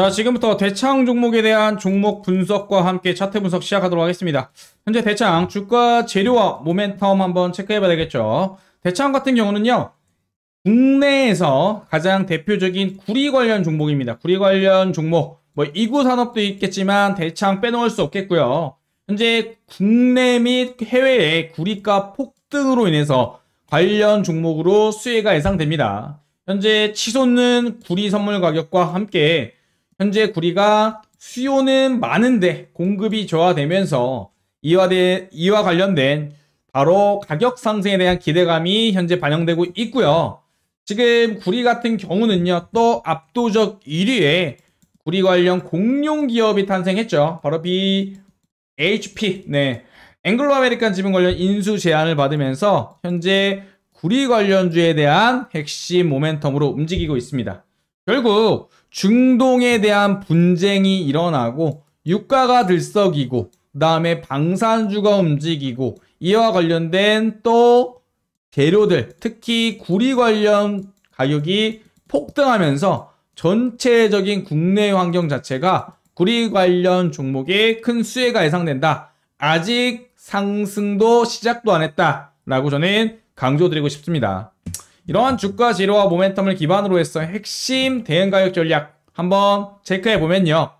자 지금부터 대창 종목에 대한 종목 분석과 함께 차트 분석 시작하도록 하겠습니다. 현재 대창 주가 재료와 모멘텀 한번 체크해봐야 되겠죠. 대창 같은 경우는요. 국내에서 가장 대표적인 구리 관련 종목입니다. 구리 관련 종목 뭐 이구 산업도 있겠지만 대창 빼놓을 수 없겠고요. 현재 국내 및 해외의 구리가 폭등으로 인해서 관련 종목으로 수혜가 예상됩니다. 현재 치솟는 구리 선물 가격과 함께 현재 구리가 수요는 많은데 공급이 저하되면서 이와, 대, 이와 관련된 바로 가격 상승에 대한 기대감이 현재 반영되고 있고요. 지금 구리 같은 경우는요. 또 압도적 1위에 구리 관련 공룡 기업이 탄생했죠. 바로 BHP. 네. 앵글로 아메리칸 지분 관련 인수 제안을 받으면서 현재 구리 관련주에 대한 핵심 모멘텀으로 움직이고 있습니다. 결국 중동에 대한 분쟁이 일어나고 유가가 들썩이고 그다음에 방산주가 움직이고 이와 관련된 또 재료들 특히 구리 관련 가격이 폭등하면서 전체적인 국내 환경 자체가 구리 관련 종목에 큰 수혜가 예상된다. 아직 상승도 시작도 안 했다. 라고 저는 강조드리고 싶습니다. 이러한 주가 지로와 모멘텀을 기반으로 해서 핵심 대응 가격 전략 한번 체크해 보면요.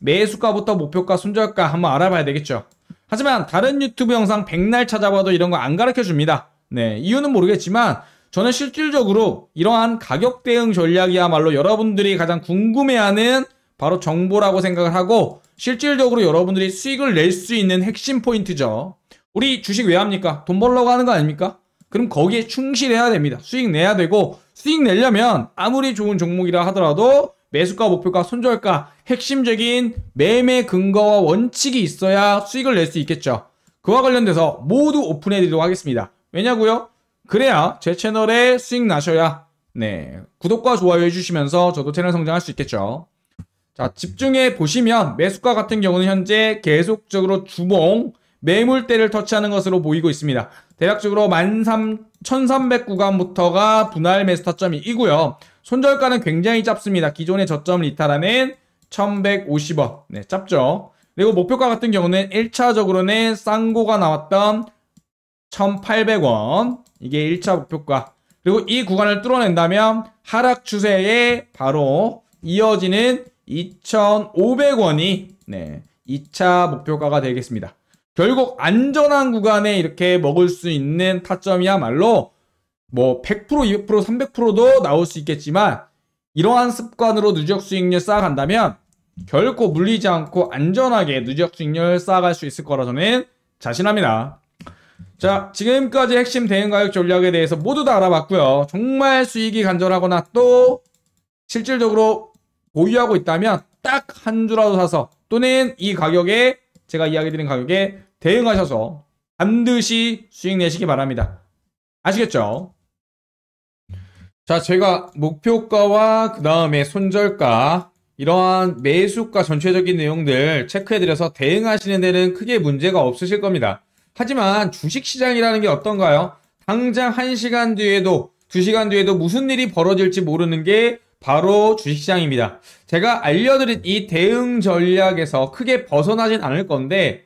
매수가부터 목표가 순절가 한번 알아봐야 되겠죠. 하지만 다른 유튜브 영상 백날 찾아봐도 이런 거 안 가르쳐 줍니다. 네, 이유는 모르겠지만 저는 실질적으로 이러한 가격 대응 전략이야말로 여러분들이 가장 궁금해하는 바로 정보라고 생각을 하고 실질적으로 여러분들이 수익을 낼 수 있는 핵심 포인트죠. 우리 주식 왜 합니까? 돈 벌려고 하는 거 아닙니까? 그럼 거기에 충실해야 됩니다. 수익 내야 되고 수익 내려면 아무리 좋은 종목이라 하더라도 매수가 목표가 손절가 핵심적인 매매 근거와 원칙이 있어야 수익을 낼 수 있겠죠. 그와 관련돼서 모두 오픈해 드리도록 하겠습니다. 왜냐고요? 그래야 제 채널에 수익 나셔야 네 구독과 좋아요 해주시면서 저도 채널 성장할 수 있겠죠. 자 집중해 보시면 매수가 같은 경우는 현재 계속적으로 주봉 매물대를 터치하는 것으로 보이고 있습니다. 대략적으로 13,300구간부터가 분할 매수타점이고요. 손절가는 굉장히 짧습니다. 기존의 저점을 이탈하는 1,150원. 네, 짧죠. 그리고 목표가 같은 경우는 1차적으로는 쌍고가 나왔던 1,800원. 이게 1차 목표가. 그리고 이 구간을 뚫어낸다면 하락 추세에 바로 이어지는 2,500원이 네, 2차 목표가가 되겠습니다. 결국 안전한 구간에 이렇게 먹을 수 있는 타점이야말로 뭐 100%, 200%, 300%도 나올 수 있겠지만 이러한 습관으로 누적 수익률 쌓아간다면 결코 물리지 않고 안전하게 누적 수익률 쌓아갈 수 있을 거라 저는 자신합니다. 자, 지금까지 핵심 대응 가격 전략에 대해서 모두 다 알아봤고요. 정말 수익이 간절하거나 또 실질적으로 보유하고 있다면 딱 한 주라도 사서 또는 이 가격에 제가 이야기 드린 가격에 대응하셔서 반드시 수익 내시기 바랍니다. 아시겠죠? 자, 제가 목표가와 그 다음에 손절가 이러한 매수가 전체적인 내용들 체크해드려서 대응하시는 데는 크게 문제가 없으실 겁니다. 하지만 주식시장이라는 게 어떤가요? 당장 1시간 뒤에도 2시간 뒤에도 무슨 일이 벌어질지 모르는 게 바로 주식시장입니다. 제가 알려드린 이 대응 전략에서 크게 벗어나진 않을 건데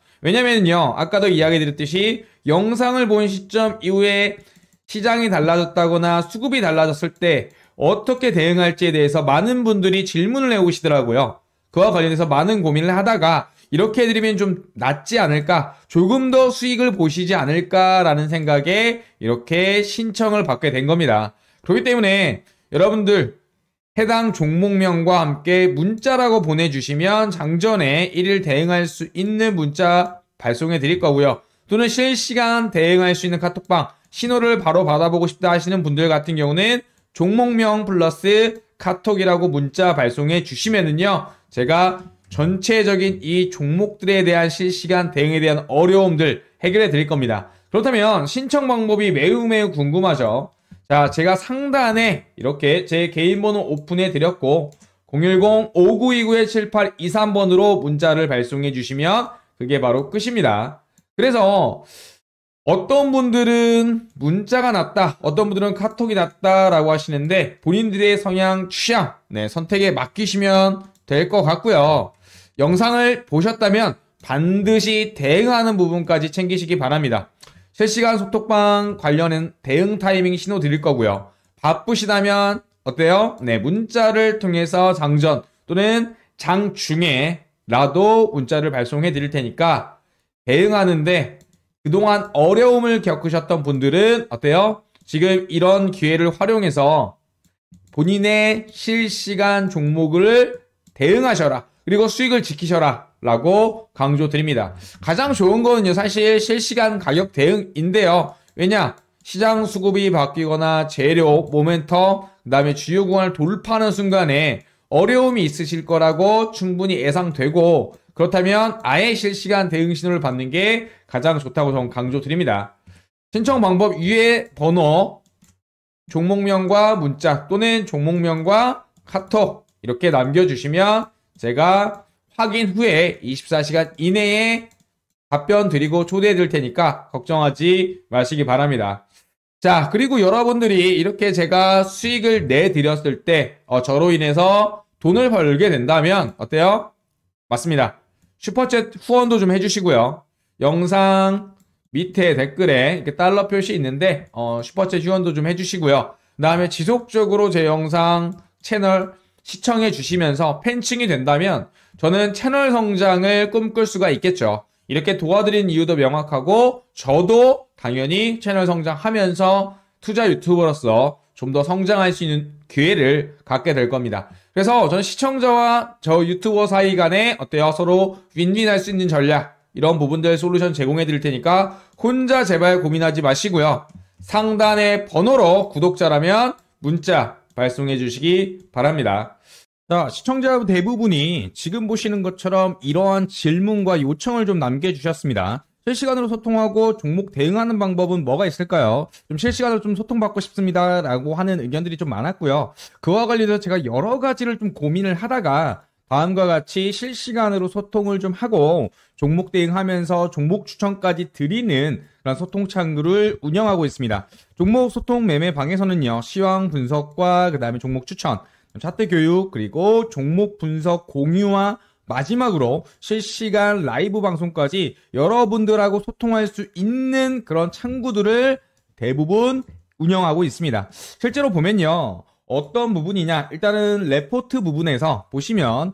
왜냐면요 아까도 이야기 드렸듯이 영상을 본 시점 이후에 시장이 달라졌다거나 수급이 달라졌을 때 어떻게 대응할지에 대해서 많은 분들이 질문을 해오시더라고요. 그와 관련해서 많은 고민을 하다가 이렇게 해드리면 좀 낫지 않을까, 조금 더 수익을 보시지 않을까라는 생각에 이렇게 신청을 받게 된 겁니다. 그렇기 때문에 여러분들 해당 종목명과 함께 문자라고 보내주시면 장전에 1일 대응할 수 있는 문자 발송해 드릴 거고요. 또는 실시간 대응할 수 있는 카톡방 신호를 바로 받아보고 싶다 하시는 분들 같은 경우는 종목명 플러스 카톡이라고 문자 발송해 주시면은요. 제가 전체적인 이 종목들에 대한 실시간 대응에 대한 어려움들 해결해 드릴 겁니다. 그렇다면 신청 방법이 매우 매우 궁금하죠. 자, 제가 상단에 이렇게 제 개인 번호 오픈해 드렸고 010-5929-7823번으로 문자를 발송해 주시면 그게 바로 끝입니다. 그래서 어떤 분들은 문자가 낫다, 어떤 분들은 카톡이 낫다라고 하시는데 본인들의 성향, 취향, 네, 선택에 맡기시면 될 것 같고요. 영상을 보셨다면 반드시 대응하는 부분까지 챙기시기 바랍니다. 실시간 속톡방 관련은 대응 타이밍 신호 드릴 거고요. 바쁘시다면 어때요? 네, 문자를 통해서 장전 또는 장 중에라도 문자를 발송해 드릴 테니까 대응하는데 그동안 어려움을 겪으셨던 분들은 어때요? 지금 이런 기회를 활용해서 본인의 실시간 종목을 대응하셔라. 그리고 수익을 지키셔라. 라고 강조드립니다. 가장 좋은 거는요, 사실 실시간 가격 대응인데요. 왜냐? 시장 수급이 바뀌거나 재료, 모멘텀, 그 다음에 주요 공간을 돌파하는 순간에 어려움이 있으실 거라고 충분히 예상되고 그렇다면 아예 실시간 대응 신호를 받는 게 가장 좋다고 저는 강조드립니다. 신청 방법 위에 번호, 종목명과 문자 또는 종목명과 카톡 이렇게 남겨주시면 제가 확인 후에 24시간 이내에 답변 드리고 초대해 드릴 테니까 걱정하지 마시기 바랍니다. 자, 그리고 여러분들이 이렇게 제가 수익을 내드렸을 때 어, 저로 인해서 돈을 벌게 된다면 어때요? 맞습니다. 슈퍼챗 후원도 좀 해주시고요. 영상 밑에 댓글에 이렇게 달러 표시 있는데 어, 슈퍼챗 후원도 좀 해주시고요. 그 다음에 지속적으로 제 영상 채널 시청해 주시면서 팬층이 된다면 저는 채널 성장을 꿈꿀 수가 있겠죠. 이렇게 도와드린 이유도 명확하고 저도 당연히 채널 성장하면서 투자 유튜버로서 좀 더 성장할 수 있는 기회를 갖게 될 겁니다. 그래서 저는 시청자와 저 유튜버 사이 간에 어때요? 서로 윈윈할 수 있는 전략 이런 부분들 솔루션 제공해 드릴 테니까 혼자 제발 고민하지 마시고요. 상단의 번호로 구독자라면 문자 발송해 주시기 바랍니다. 자, 시청자 대부분이 지금 보시는 것처럼 이러한 질문과 요청을 좀 남겨주셨습니다. 실시간으로 소통하고 종목 대응하는 방법은 뭐가 있을까요? 좀 실시간으로 좀 소통받고 싶습니다. 라고 하는 의견들이 좀 많았고요. 그와 관련해서 제가 여러 가지를 좀 고민을 하다가 다음과 같이 실시간으로 소통을 좀 하고 종목 대응하면서 종목 추천까지 드리는 그런 소통 창구를 운영하고 있습니다. 종목 소통 매매 방에서는요, 시황 분석과 그 다음에 종목 추천, 차트 교육 그리고 종목 분석 공유와 마지막으로 실시간 라이브 방송까지 여러분들하고 소통할 수 있는 그런 창구들을 대부분 운영하고 있습니다. 실제로 보면요. 어떤 부분이냐? 일단은 레포트 부분에서 보시면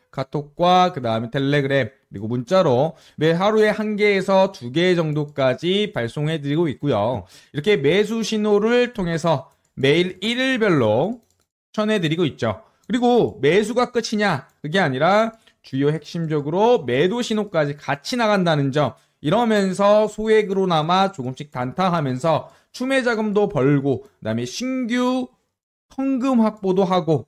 카톡과 그 다음에 텔레그램 그리고 문자로 매 하루에 한 개에서 두 개 정도까지 발송해드리고 있고요. 이렇게 매수 신호를 통해서 매일 1일별로 전해드리고 있죠. 그리고 매수가 끝이냐 그게 아니라 주요 핵심적으로 매도 신호까지 같이 나간다는 점 이러면서 소액으로나마 조금씩 단타하면서 추매 자금도 벌고 그다음에 신규 현금 확보도 하고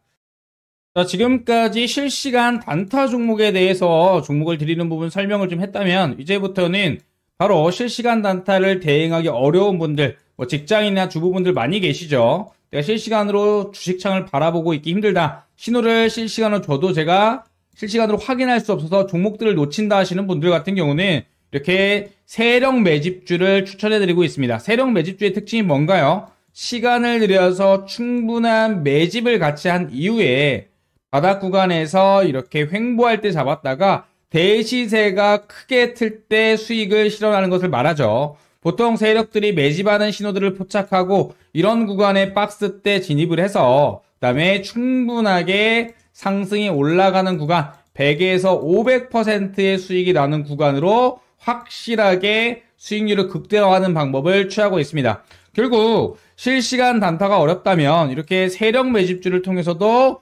자, 지금까지 실시간 단타 종목에 대해서 종목을 드리는 부분 설명을 좀 했다면 이제부터는 바로 실시간 단타를 대행하기 어려운 분들, 뭐 직장인이나 주부분들 많이 계시죠. 내가 실시간으로 주식창을 바라보고 있기 힘들다. 신호를 실시간으로 줘도 제가 실시간으로 확인할 수 없어서 종목들을 놓친다 하시는 분들 같은 경우는 이렇게 세력 매집주를 추천해드리고 있습니다. 세력 매집주의 특징이 뭔가요? 시간을 들여서 충분한 매집을 같이 한 이후에 바닥 구간에서 이렇게 횡보할 때 잡았다가 대시세가 크게 틀 때 수익을 실현하는 것을 말하죠. 보통 세력들이 매집하는 신호들을 포착하고 이런 구간에 박스 때 진입을 해서 그 다음에 충분하게 상승이 올라가는 구간 100에서 500%의 수익이 나는 구간으로 확실하게 수익률을 극대화하는 방법을 취하고 있습니다. 결국 실시간 단타가 어렵다면 이렇게 세력 매집주를 통해서도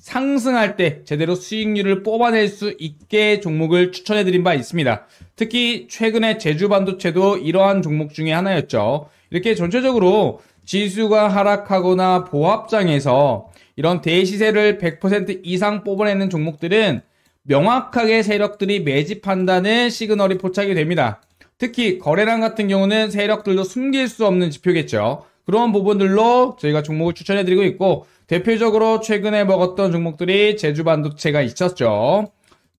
상승할 때 제대로 수익률을 뽑아낼 수 있게 종목을 추천해드린 바 있습니다. 특히 최근에 제주 반도체도 이러한 종목 중에 하나였죠. 이렇게 전체적으로 지수가 하락하거나 보합장에서 이런 대시세를 100% 이상 뽑아내는 종목들은 명확하게 세력들이 매집한다는 시그널이 포착이 됩니다. 특히 거래량 같은 경우는 세력들도 숨길 수 없는 지표겠죠. 그런 부분들로 저희가 종목을 추천해드리고 있고 대표적으로 최근에 먹었던 종목들이 제주 반도체가 있었죠.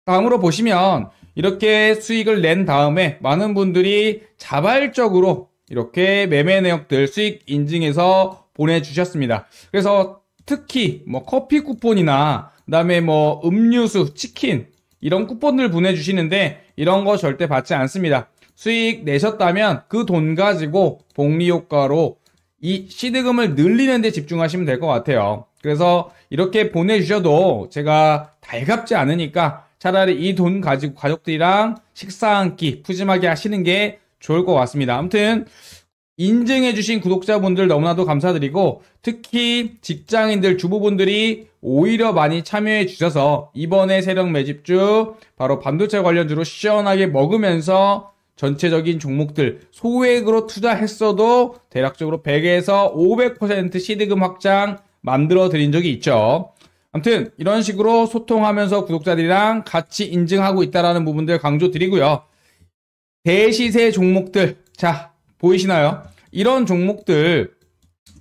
다음으로 보시면 이렇게 수익을 낸 다음에 많은 분들이 자발적으로 이렇게 매매 내역들 수익 인증해서 보내주셨습니다. 그래서 특히 뭐 커피 쿠폰이나 그다음에 뭐 음료수, 치킨 이런 쿠폰들 보내주시는데 이런 거 절대 받지 않습니다. 수익 내셨다면 그 돈 가지고 복리 효과로 이 시드금을 늘리는 데 집중하시면 될 것 같아요. 그래서 이렇게 보내주셔도 제가 달갑지 않으니까 차라리 이 돈 가지고 가족들이랑 식사 한 끼 푸짐하게 하시는 게 좋을 것 같습니다. 아무튼 인증해주신 구독자분들 너무나도 감사드리고 특히 직장인들 주부분들이 오히려 많이 참여해 주셔서 이번에 세력 매집주 바로 반도체 관련주로 시원하게 먹으면서 전체적인 종목들 소액으로 투자했어도 대략적으로 100에서 500% 시드금 확장 만들어 드린 적이 있죠. 아무튼 이런 식으로 소통하면서 구독자들이랑 같이 인증하고 있다라는 부분들 강조 드리고요. 대시세 종목들 자 보이시나요? 이런 종목들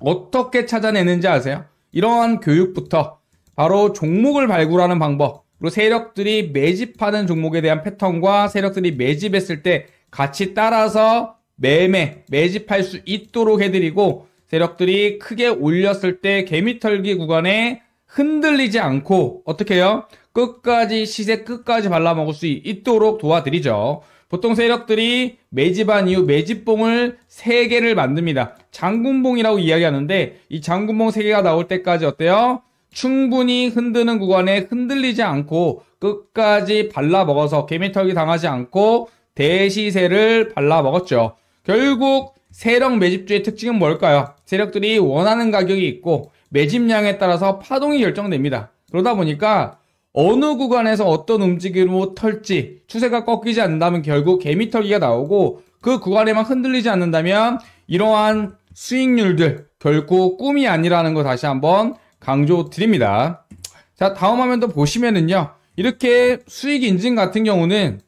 어떻게 찾아내는지 아세요? 이러한 교육부터 바로 종목을 발굴하는 방법 그리고 세력들이 매집하는 종목에 대한 패턴과 세력들이 매집했을 때 같이 따라서 매매, 매집할 수 있도록 해드리고 세력들이 크게 올렸을 때 개미털기 구간에 흔들리지 않고 어떻게 해요? 끝까지 시세 끝까지 발라먹을 수 있도록 도와드리죠. 보통 세력들이 매집한 이후 매집봉을 3개를 만듭니다. 장군봉이라고 이야기하는데 이 장군봉 3개가 나올 때까지 어때요? 충분히 흔드는 구간에 흔들리지 않고 끝까지 발라먹어서 개미털기 당하지 않고 대시세를 발라먹었죠. 결국 세력 매집주의 특징은 뭘까요? 세력들이 원하는 가격이 있고 매집량에 따라서 파동이 결정됩니다. 그러다 보니까 어느 구간에서 어떤 움직임으로 털지 추세가 꺾이지 않는다면 결국 개미털기가 나오고 그 구간에만 흔들리지 않는다면 이러한 수익률들 결국 꿈이 아니라는 거 다시 한번 강조드립니다. 자 다음 화면도 보시면은요 이렇게 수익 인증 같은 경우는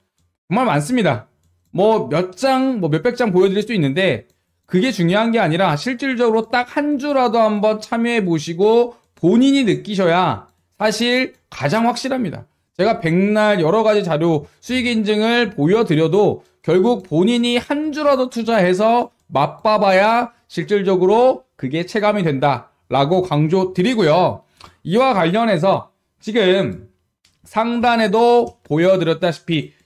정말 많습니다. 뭐 몇 장, 뭐 몇 백 장 보여드릴 수 있는데 그게 중요한 게 아니라 실질적으로 딱 한 주라도 한번 참여해 보시고 본인이 느끼셔야 사실 가장 확실합니다. 제가 백날 여러 가지 자료 수익 인증을 보여드려도 결국 본인이 한 주라도 투자해서 맛봐봐야 실질적으로 그게 체감이 된다라고 강조 드리고요. 이와 관련해서 지금 상단에도 보여드렸다시피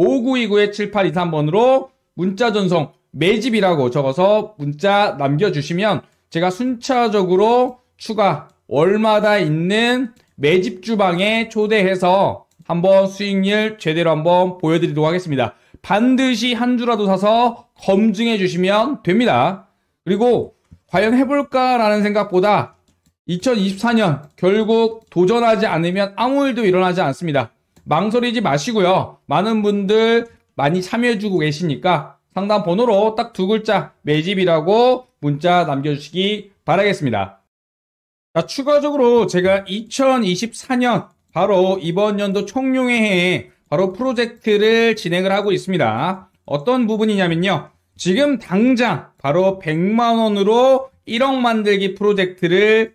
5929-7823번으로 문자 전송 매집이라고 적어서 문자 남겨주시면 제가 순차적으로 추가 월마다 있는 매집 주방에 초대해서 한번 수익률 제대로 한번 보여드리도록 하겠습니다. 반드시 한 주라도 사서 검증해 주시면 됩니다. 그리고 과연 해볼까라는 생각보다 2024년 결국 도전하지 않으면 아무 일도 일어나지 않습니다. 망설이지 마시고요. 많은 분들 많이 참여해주고 계시니까 상담 번호로 딱 두 글자 매집이라고 문자 남겨주시기 바라겠습니다. 자, 추가적으로 제가 2024년 바로 이번 연도 총룡해에 바로 프로젝트를 진행을 하고 있습니다. 어떤 부분이냐면요. 지금 당장 바로 100만원으로 1억 만들기 프로젝트를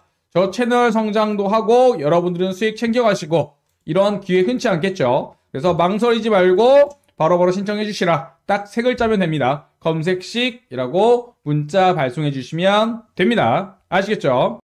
저 채널 성장도 하고 여러분들은 수익 챙겨가시고 이런 기회 흔치 않겠죠. 그래서 망설이지 말고 바로바로 신청해 주시라. 딱세 글자면 됩니다. 검색식이라고 문자 발송해 주시면 됩니다. 아시겠죠?